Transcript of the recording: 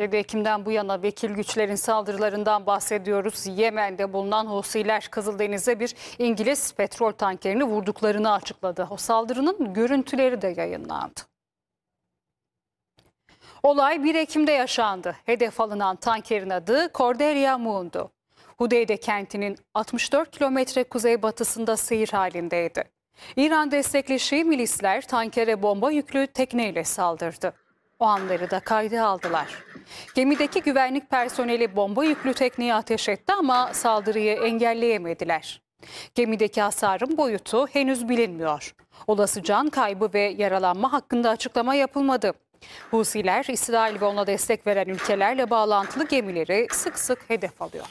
7 Ekim'den bu yana vekil güçlerin saldırılarından bahsediyoruz. Yemen'de bulunan Husiler Kızıldeniz'e bir İngiliz petrol tankerini vurduklarını açıkladı. O saldırının görüntüleri de yayınlandı. Olay 1 Ekim'de yaşandı. Hedef alınan tankerin adı Cordelia Mundo. Hudeyde kentinin 64 kilometre kuzeybatısında seyir halindeydi. İran destekli Şii milisler tankere bomba yüklü tekneyle saldırdı. O anları da kayda aldılar. Gemideki güvenlik personeli bomba yüklü tekneyi ateş etti ama saldırıyı engelleyemediler. Gemideki hasarın boyutu henüz bilinmiyor. Olası can kaybı ve yaralanma hakkında açıklama yapılmadı. Husiler İsrail ve ona destek veren ülkelerle bağlantılı gemileri sık sık hedef alıyor.